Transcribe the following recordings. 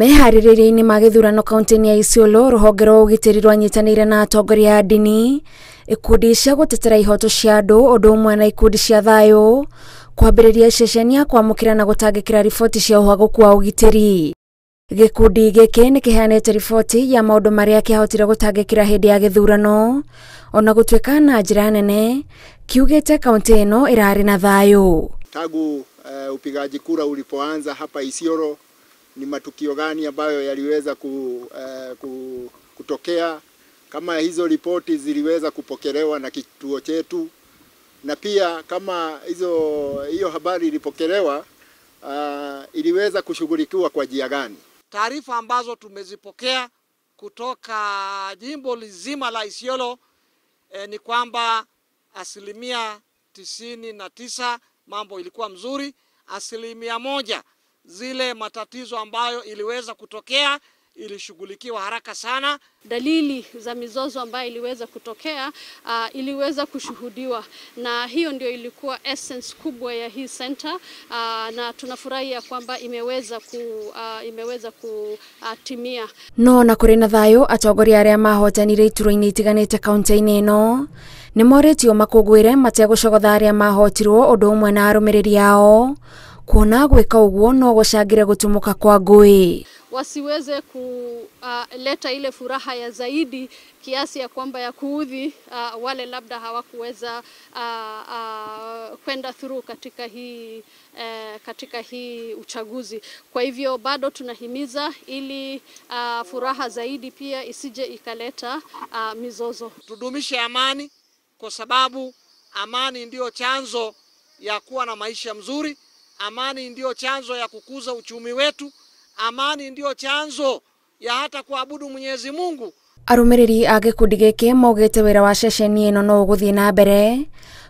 meharĩrĩria-inĩ ma gĩthurano kaũntĩ-inĩ ya Isiolo rũhonge rwa ũgitĩri rwanyitanĩire na atongoria ya ndini ikundi cia gũtetera ihoto cia andũ ũndũ ũmwe na ikundi cia thayũ kwambĩrĩria ceceni ya kwamũkĩra na gũtangĩkĩra riboti cia ũhagũku wa ũgitĩri gĩkundi gĩkĩ nĩ kĩheanĩte riboti ya maũndũ marĩa kĩahotire gũtangĩkĩra hĩndĩ ya gĩthurano ona gũtuĩka na njĩra nene kiugĩte kaũntĩ ĩno ĩrarĩ na thayũ tangu uh, upigaji kura ulipoanza hapa Isiolo ni matukio gani ambayo yaliweza ku, eh, ku, kutokea, kama hizo ripoti ziliweza kupokelewa na kituo chetu, na pia kama hizo hiyo habari ilipokelewa, uh, iliweza kushughulikiwa kwa njia gani. Taarifa ambazo tumezipokea kutoka jimbo lizima la Isiolo eh, ni kwamba asilimia tisini na tisa mambo ilikuwa mzuri, asilimia moja zile matatizo ambayo iliweza kutokea ilishughulikiwa haraka sana. Dalili za mizozo ambayo iliweza kutokea uh, iliweza kushuhudiwa, na hiyo ndio ilikuwa essence kubwa ya hii center uh, na tunafurahi ya kwamba imeweza ku, uh, imeweza kutimia uh, no na kuri na thayo atongoria aria mahotanire ituro-ini itiganite kaunti-ini ino ni moretio makungwire mategũcogotha aria mahotirwo ũndũ ũmwe na arũmĩrĩri ao kuona gwika uguo no gucangire gutumuka kwa ngui wasiweze kuleta uh, ile furaha ya zaidi kiasi ya kwamba ya kuudhi uh, wale labda hawakuweza uh, uh, kwenda through katika hii, uh, katika hii uchaguzi. Kwa hivyo bado tunahimiza ili uh, furaha zaidi pia isije ikaleta uh, mizozo. Tudumishe amani kwa sababu amani ndiyo chanzo ya kuwa na maisha mzuri. Amani ndiyo chanzo ya kukuza uchumi wetu. Amani ndiyo chanzo ya hata kuabudu Mwenyezi Mungu. Arumiriri a gikundi giki maugite wira wa ceceni ino no uguthii na mbere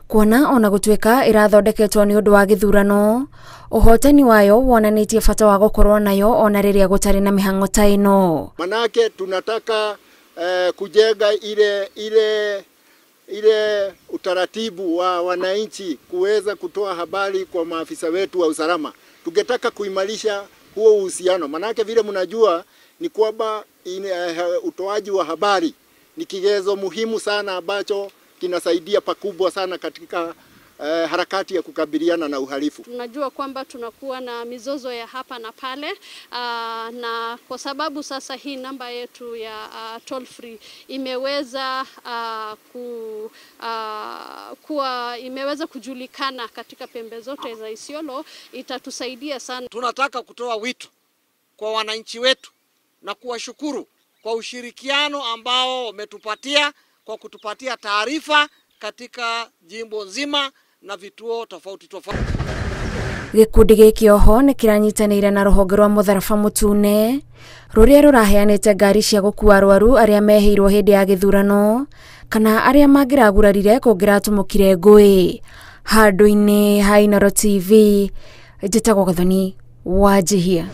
kuona ona gutuika irathondeketwo ni undu wa githurano uhotani wayo wonanitie bata wa gukorwo nayo ona riria gutari na mihango ta ino manake tunataka eh, kujega ile ile ile utaratibu wa wananchi kuweza kutoa habari kwa maafisa wetu wa usalama. Tungetaka kuimarisha huo uhusiano, manake vile mnajua ni kwamba uh, utoaji wa habari ni kigezo muhimu sana ambacho kinasaidia pakubwa sana katika eh, harakati ya kukabiliana na uhalifu. Tunajua kwamba tunakuwa na mizozo ya hapa na pale aa, ah, na kwa sababu sasa hii namba yetu ya uh, toll free imeweza uh, ku, uh, kuwa imeweza kujulikana katika pembe zote za Isiolo, itatusaidia sana. Tunataka kutoa wito kwa wananchi wetu na kuwashukuru kwa ushirikiano ambao wametupatia kwa kutupatia taarifa katika jimbo nzima na vituo tofauti tofauti gikundi giki oho ni kiranyitanire na ruhonge rwa mutharaba mutune ruria ruraheanite ngari cia gukua arwaru aria meheirwo hindi ya githurano kana aria mangiragurarire kungiratumukire ngui handu-ini ha Inooro TV njitagwo gathoni wanjihia